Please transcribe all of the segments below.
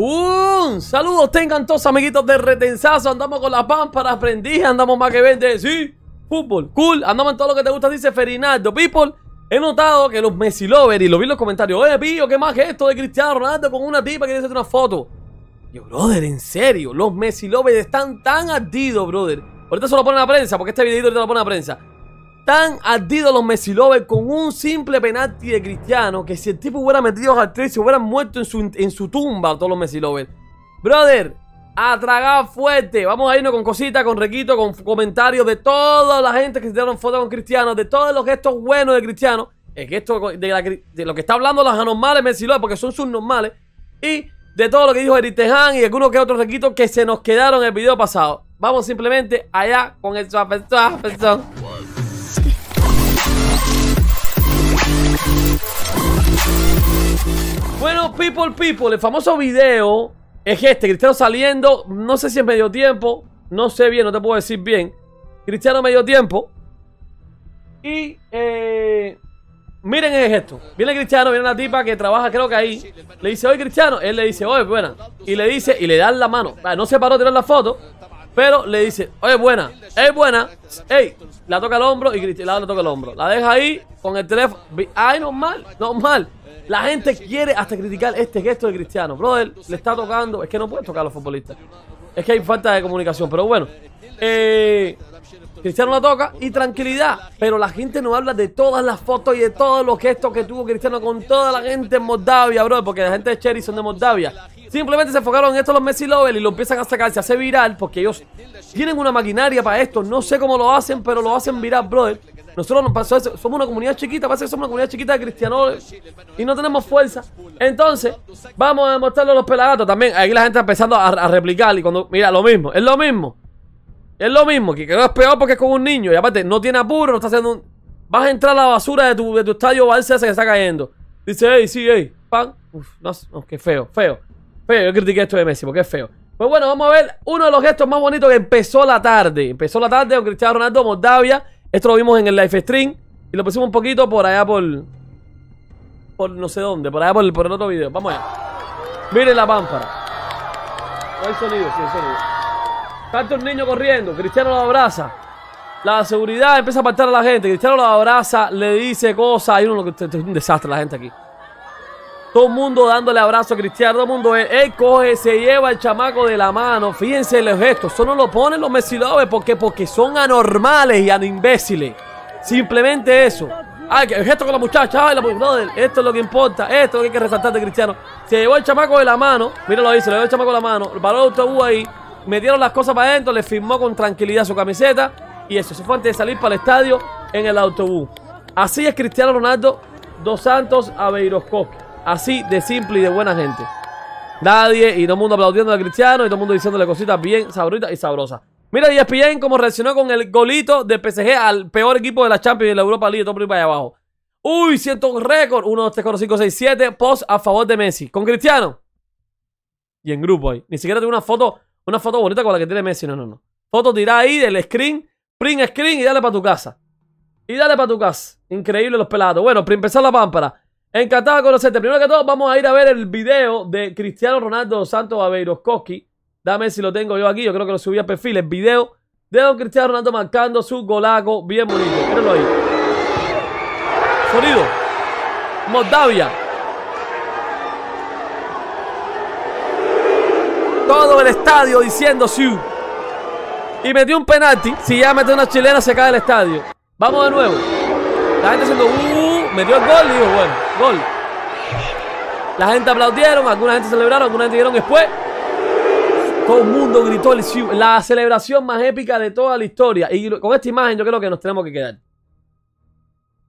Un saludos tengan todos amiguitos de Retensazo. Andamos con las para aprendiz, andamos más que vende. Sí, fútbol, cool. Andamos en todo lo que te gusta, dice Ferinaldo. People, he notado que los Messi lovers y lo vi en los comentarios. Oye, Pío, ¿qué más que esto de Cristiano Ronaldo con una tipa que dice una foto? Yo, brother, en serio, los Messi Lovers están tan ardidos, brother. Ahorita se lo ponen a la prensa, porque este videito ahorita lo pone la prensa. Tan ardidos los Messi con un simple penalti de Cristiano que si el tipo hubiera metido al 3 se hubieran muerto en su, tumba todos los Messi Brother, a tragar fuerte. Vamos a irnos con cositas, con requito, con comentarios de toda la gente que se dieron fotos con Cristiano, de todos los gestos buenos de Cristiano. Es que esto de, lo que está hablando los anormales Messi porque son sus normales. Y de todo lo que dijo Tejan y algunos que otros requitos que se nos quedaron en el video pasado. Vamos simplemente allá con el suave, bueno, people, people, el famoso video es este. Cristiano saliendo, no sé si es medio tiempo, no sé bien, no te puedo decir bien. Cristiano medio tiempo. Y eh, miren es esto, Viene Cristiano, viene una tipa que trabaja, creo que ahí. Le dice, oye Cristiano. Él le dice, oye, buena. Y le dice, y le da la mano. Ah, no se paró a tirar la foto. Pero le dice, oye, buena, es buena. Ey, la toca el hombro y Cristiano le toca el hombro. La deja ahí con el teléfono. Ay, normal, normal. La gente quiere hasta criticar este gesto de Cristiano. Brother, le está tocando. Es que no puede tocar a los futbolistas. Es que hay falta de comunicación. Pero bueno, eh, Cristiano la toca y tranquilidad. Pero la gente no habla de todas las fotos y de todos los gestos que tuvo Cristiano con toda la gente en Moldavia, brother. Porque la gente de Cherry son de Moldavia. Simplemente se enfocaron en esto los Messi Lovers y lo empiezan a sacar, se hace viral porque ellos tienen una maquinaria para esto. No sé cómo lo hacen, pero lo hacen viral, brother. Nosotros nos pasó somos una comunidad chiquita, parece que somos una comunidad chiquita de cristianos y no tenemos fuerza. Entonces, vamos a demostrarlo a los pelagatos también. ahí la gente está empezando a, replicar y cuando, mira, lo mismo, es lo mismo. Es lo mismo, que quedó peor porque es con un niño y aparte no tiene apuro, no está haciendo Vas a entrar a la basura de tu, de tu estadio Valencia que está cayendo. Dice, hey, sí, hey, pan. Uf, no, qué feo, feo. Pero yo critiqué esto de Messi porque es feo. Pues bueno, vamos a ver uno de los gestos más bonitos que empezó la tarde. Empezó la tarde con Cristiano Ronaldo, Moldavia. Esto lo vimos en el live stream. Y lo pusimos un poquito por allá por... Por no sé dónde, por allá por, el otro video. Vamos allá. Miren la pámpara. No hay sonido, sí hay sonido. Tanto un niño corriendo, Cristiano lo abraza. La seguridad empieza a apartar a la gente. Cristiano lo abraza, le dice cosas. Hay es un desastre la gente aquí. Todo mundo dándole abrazo a Cristiano. Todo mundo, él, coge, se lleva el chamaco de la mano. Fíjense los gestos. Eso no lo ponen los Messi qué? Porque son anormales y imbéciles. Simplemente eso. Ah, el gesto con la muchacha. esto es lo que importa. Esto es lo que hay que resaltar de Cristiano. Se llevó el chamaco de la mano. Míralo ahí, se le llevó el chamaco de la mano. El balón de autobús ahí. Metieron las cosas para adentro. Le firmó con tranquilidad su camiseta. Y eso, se fue antes de salir para el estadio en el autobús. Así es Cristiano Ronaldo dos Santos a Así de simple y de buena gente. Nadie y todo el mundo aplaudiendo a Cristiano y todo el mundo diciéndole cositas bien sabritas y sabrosas. Mira ESPN cómo reaccionó con el golito de PSG al peor equipo de la Champions y de la Europa League, todo por ahí para abajo. Uy, siento un récord. 1, 2, 3, 4, 5, 6, 7. Post a favor de Messi. Con Cristiano. Y en grupo ahí. Ni siquiera tengo una foto, una foto bonita con la que tiene Messi. No, no, no. Foto tirada ahí del screen. Print screen y dale para tu casa. Y dale para tu casa. Increíble los pelados. Bueno, para empezar la pámpara. Encantado de conocerte. Primero que todo, vamos a ir a ver el video de Cristiano Ronaldo Santos Aveiroskoski. Dame si lo tengo yo aquí. Yo creo que lo subí a perfil. El video de don Cristiano Ronaldo marcando su golazo bien bonito. Mírenlo ahí. Sonido. Moldavia. Todo el estadio diciendo sí. Y metió un penalti. Si ya mete una chilena, se cae el estadio. Vamos de nuevo. La gente haciendo uh, metió el gol y dijo, bueno. Gol. La gente aplaudieron, alguna gente celebraron, alguna gente dieron después. Todo el mundo gritó la celebración más épica de toda la historia. Y con esta imagen yo creo que nos tenemos que quedar.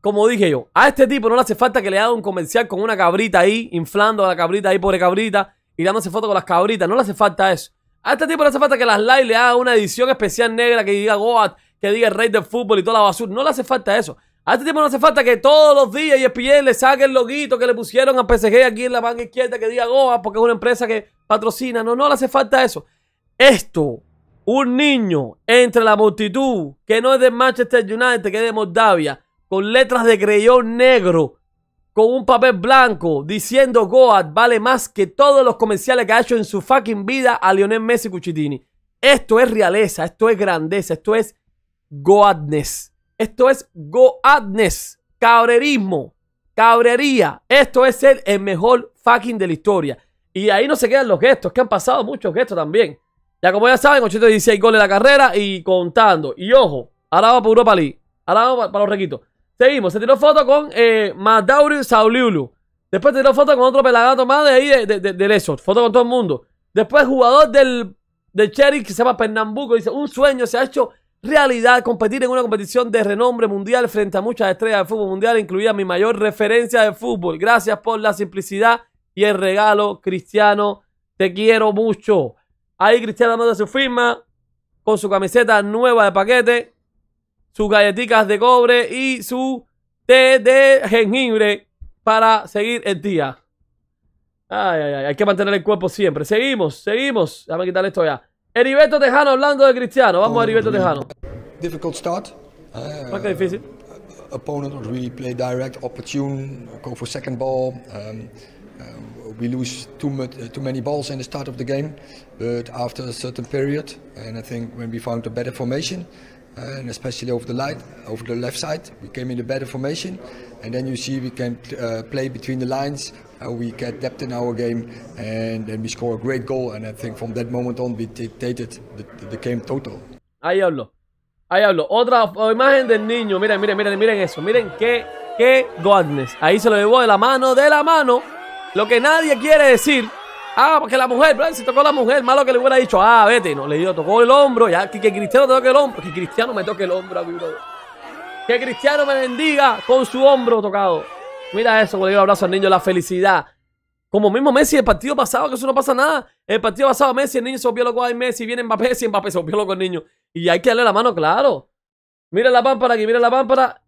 Como dije yo, a este tipo no le hace falta que le haga un comercial con una cabrita ahí, inflando a la cabrita ahí, pobre cabrita, y dándose foto con las cabritas. No le hace falta eso. A este tipo le hace falta que las lives le haga una edición especial negra que diga Goat, que diga el rey del fútbol y toda la basura. No le hace falta eso. A este tiempo no hace falta que todos los días y e ESPN le saque el loguito que le pusieron a PSG aquí en la banca izquierda que diga Goa porque es una empresa que patrocina. No, no le hace falta eso. Esto, un niño entre la multitud que no es de Manchester United, que es de Moldavia, con letras de creyón negro, con un papel blanco, diciendo Goat vale más que todos los comerciales que ha hecho en su fucking vida a Lionel Messi Cuchitini. Esto es realeza, esto es grandeza, esto es Goatness. Esto es goadness, cabrerismo, cabrería. Esto es ser el mejor fucking de la historia. Y ahí no se quedan los gestos, que han pasado muchos gestos también. Ya como ya saben, 816 goles de la carrera y contando. Y ojo, ahora va para Europa League. Ahora va para, los requitos. Seguimos, se tiró foto con eh, Madauri Sauliulu. Después tiró foto con otro pelagato más de ahí de, de, Foto con todo el mundo. Después jugador del, del Cherry que se llama Pernambuco. Dice, un sueño se ha hecho realidad competir en una competición de renombre mundial frente a muchas estrellas de fútbol mundial, incluida mi mayor referencia de fútbol. Gracias por la simplicidad y el regalo, Cristiano. Te quiero mucho. Ahí Cristiano manda su firma con su camiseta nueva de paquete, sus galletitas de cobre y su té de jengibre para seguir el día. Hay que mantener el cuerpo siempre. Seguimos, seguimos. Déjame quitar esto ya. Heriberto Tejano hablando de Cristiano. Vamos a Heriberto Tejano. Difficult start. Uh, difícil. Uh, opponent really play direct, opportune, go for second ball. Um, uh, we lose too much, too many balls in the start of the game, but after a certain period, and I think when we found a better formation, and especially over the light, over the left side. We came in a better formation, and then you see we can uh, play between the lines. Uh, we get depth in our game, and then we score a great goal. And I think from that moment on, we dictated the, the game total. Ahí habló, ahí habló. Otra oh, imagen del niño. Miren, miren, miren, miren eso. Miren qué, qué godness. Ahí se lo llevó de la mano, de la mano. Lo que nadie quiere decir Ah, porque la mujer, ¿verdad? si tocó la mujer, malo que le hubiera dicho, ah, vete. No, le dio, tocó el hombro, ya que, Cristiano toque el hombro, que Cristiano me toque el hombro Que Cristiano me bendiga con su hombro tocado. Mira eso, le digo abrazo al niño, la felicidad. Como mismo Messi, el partido pasado, que eso no pasa nada. El partido pasado, Messi, el niño se volvió loco Hay Messi, viene Mbappé, si Mbappé se volvió loco el niño. Y hay que darle la mano, claro. Mira la pámpara aquí, mira la pámpara.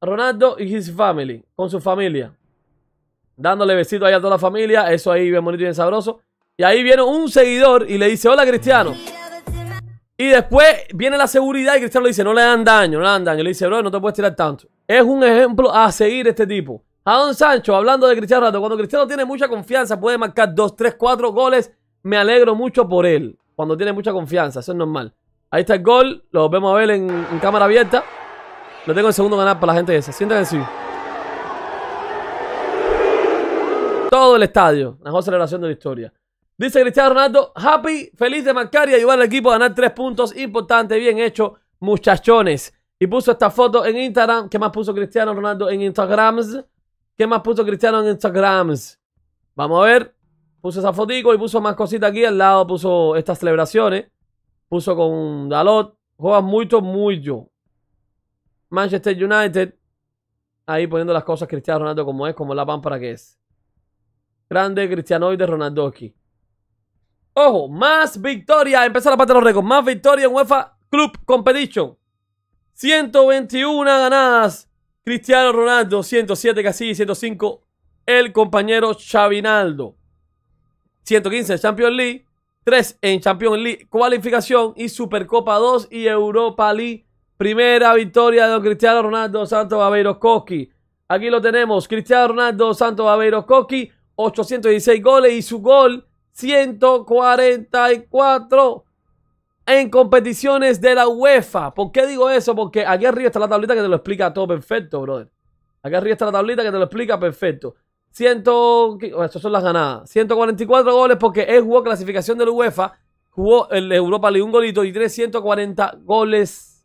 Ronaldo y his family, con su familia dándole besito ahí a toda la familia. Eso ahí bien bonito y bien sabroso. Y ahí viene un seguidor y le dice, hola Cristiano. Y después viene la seguridad y Cristiano le dice, no le dan daño, no le dan daño. Le dice, bro, no te puedes tirar tanto. Es un ejemplo a seguir este tipo. A Don Sancho, hablando de Cristiano Rato, cuando Cristiano tiene mucha confianza, puede marcar 2, 3, 4 goles. Me alegro mucho por él. Cuando tiene mucha confianza, eso es normal. Ahí está el gol, lo vemos a ver en, cámara abierta. Lo tengo en segundo ganar para la gente esa. Siéntense. del estadio. La mejor celebración de la historia. Dice Cristiano Ronaldo, happy, feliz de marcar y ayudar al equipo a ganar tres puntos. Importante, bien hecho, muchachones. Y puso esta foto en Instagram. ¿Qué más puso Cristiano Ronaldo en Instagram ¿Qué más puso Cristiano en Instagrams? Vamos a ver. Puso esa fotico y puso más cositas aquí al lado. Puso estas celebraciones. Puso con Dalot. Juega mucho, mucho. Manchester United. Ahí poniendo las cosas Cristiano Ronaldo como es, como la pan que es. Grande de Ronaldo aquí. Ojo, más victoria. Empezó la parte de los récords. Más victoria en UEFA Club Competition. 121 ganadas. Cristiano Ronaldo, 107 casi, 105 el compañero Chavinaldo. 115 Champions League, 3 en Champions League cualificación y Supercopa 2 y Europa League. Primera victoria de Cristiano Ronaldo Santo Aveiro Coqui, Aquí lo tenemos, Cristiano Ronaldo Santo Aveiro Koki. 816 goles y su gol 144 en competiciones de la UEFA. ¿Por qué digo eso? Porque aquí arriba está la tablita que te lo explica todo perfecto, brother. Aquí arriba está la tablita que te lo explica perfecto. Oh, son las ganadas. 144 goles porque él jugó clasificación de la UEFA, jugó en Europa League un golito y 340 goles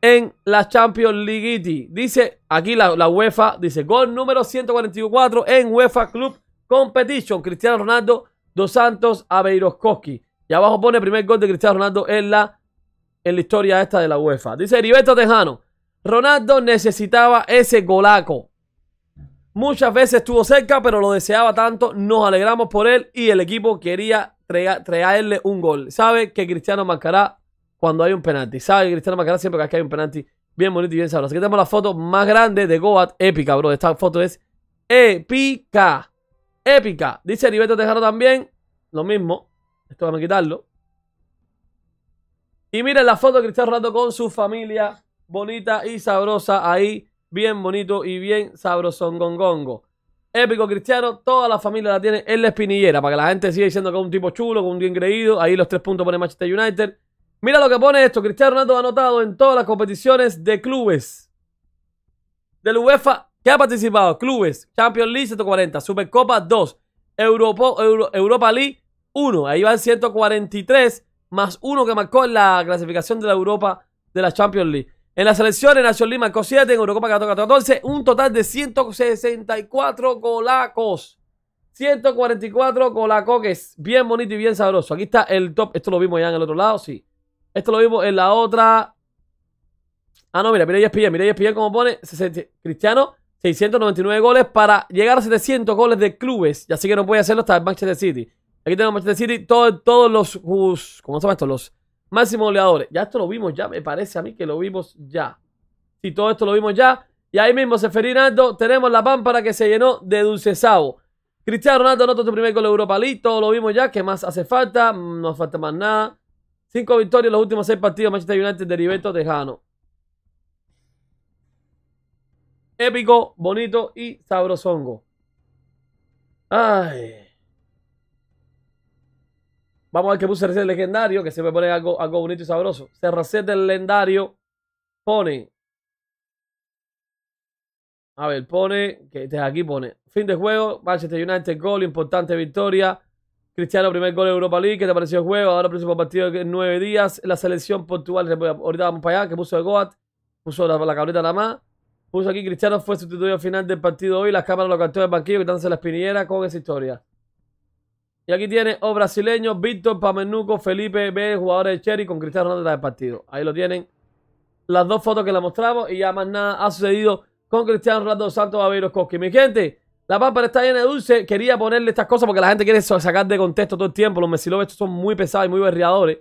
en la Champions League. Dice aquí la UEFA, dice gol número 144 en UEFA Club Competition, Cristiano Ronaldo, Dos Santos, Aveiroskoski. Y abajo pone el primer gol de Cristiano Ronaldo en la, en la historia esta de la UEFA. Dice Heriberto Tejano, Ronaldo necesitaba ese golaco. Muchas veces estuvo cerca, pero lo deseaba tanto. Nos alegramos por él y el equipo quería traerle un gol. Sabe que Cristiano marcará cuando hay un penalti. Sabe que Cristiano marcará siempre que hay un penalti. Bien bonito y bien sabroso. Aquí tenemos la foto más grande de Goat. Épica, bro. Esta foto es épica. Épica. Dice Heriberto Tejaro también. Lo mismo. Esto vamos a quitarlo. Y miren la foto de Cristiano Ronaldo con su familia. Bonita y sabrosa ahí. Bien bonito y bien sabrosón gongongo. Épico Cristiano, toda la familia la tiene en la espinillera. Para que la gente siga diciendo que es un tipo chulo, con un bien creído. Ahí los tres puntos pone Manchester United. Mira lo que pone esto. Cristiano Ronaldo ha anotado en todas las competiciones de clubes. Del UEFA ¿Qué ha participado clubes, Champions League 140, Supercopa 2, Europa, Europa League 1, ahí van 143, más uno que marcó en la clasificación de la Europa de la Champions League. En las selecciones, Nación League marcó 7, en Europa 14, 14, un total de 164 colacos. 144 que es bien bonito y bien sabroso. Aquí está el top, esto lo vimos ya en el otro lado, sí. Esto lo vimos en la otra. Ah, no, mira, mira espía mira espía como pone. Cristiano 699 goles para llegar a 700 goles de clubes. Y así que no puede hacerlo hasta el Manchester City. Aquí tenemos Manchester City, todos los... ¿Cómo se llama esto? Los máximos goleadores. Ya esto lo vimos ya, me parece a mí que lo vimos ya. Si todo esto lo vimos ya. Y ahí mismo, Seferinaldo, tenemos la pámpara que se llenó de dulcesavo. Cristiano Ronaldo anotó su primer gol de Europa League. Todo lo vimos ya. ¿Qué más hace falta? No falta más nada. Cinco victorias en los últimos seis partidos. Manchester United de Ribeto Tejano. épico, bonito y sabrosongo. Ay. Vamos a ver qué puso el legendario, que siempre pone algo, algo bonito y sabroso. Cerracet del legendario pone. A ver, pone. Que este aquí pone. Fin de juego. Manchester United gol, importante victoria. Cristiano, primer gol en Europa League. ¿Qué te pareció el juego? Ahora el próximo partido en nueve días. La selección Portugal. Ahorita vamos para allá. Que puso el Goat. Puso la, la cabrita nada más. Puso aquí Cristiano fue sustituido al final del partido hoy. Las cámaras lo cantó el banquillo quitándose la espinillera con esa historia. Y aquí tiene o oh, brasileño, Víctor, Pamenuco, Felipe B, jugadores de Cherry con Cristiano Ronaldo de partido. Ahí lo tienen. Las dos fotos que la mostramos y ya más nada ha sucedido con Cristiano Ronaldo Santos Baviros Koski. Mi gente, la papa está llena de dulce. Quería ponerle estas cosas porque la gente quiere sacar de contexto todo el tiempo. Los mesilobes estos son muy pesados y muy berriadores.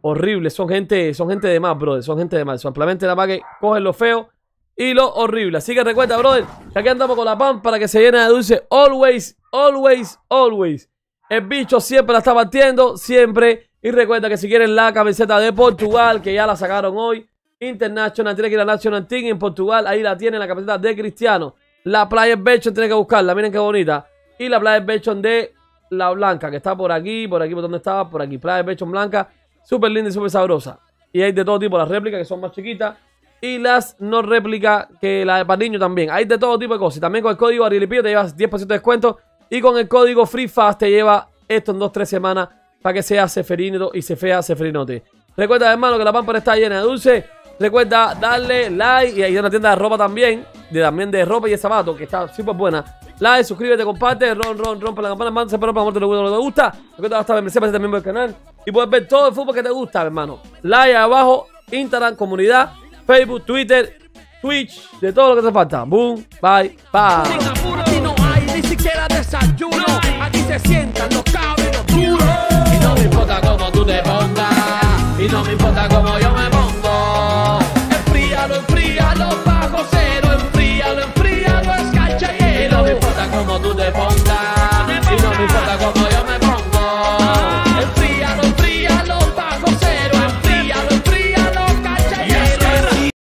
Horribles. Son gente, son gente de más, brother. Son gente de más. Simplemente nada más que cogen lo feo y lo horrible. Así que recuerda, brother, que aquí andamos con la pan para que se llene de dulce. Always, always, always. El bicho siempre la está batiendo siempre. Y recuerda que si quieren la camiseta de Portugal, que ya la sacaron hoy, International, tiene que ir a National Team en Portugal. Ahí la tienen, la camiseta de Cristiano. La Player Bechon tiene que buscarla, miren qué bonita. Y la Player Bechon de la blanca, que está por aquí, por aquí, por donde estaba, por aquí. Player Bechon blanca, súper linda y súper sabrosa. Y hay de todo tipo las réplicas que son más chiquitas y las no réplica que la de niños también. Hay de todo tipo de cosas. también con el código ARILIPILLO te llevas 10% de descuento. Y con el código FreeFast te lleva esto en 2-3 semanas para que sea ceferino y se fea Seferinote. Recuerda, hermano, que la pámpara está llena de dulce. Recuerda darle like y hay una tienda de ropa también, de, también de ropa y de zapatos, que está súper buena. Like, suscríbete, comparte, ron, ron, rompe la campana, man, para amor, te lo que te gusta. Recuerda estar en también miembro el canal y puedes ver todo el fútbol que te gusta, hermano. Like abajo, Instagram, comunidad Facebook, Twitter, Twitch, de todo lo que te falta. Boom, bye, bye. Aquí no hay ni siquiera desayuno. Aquí se sientan los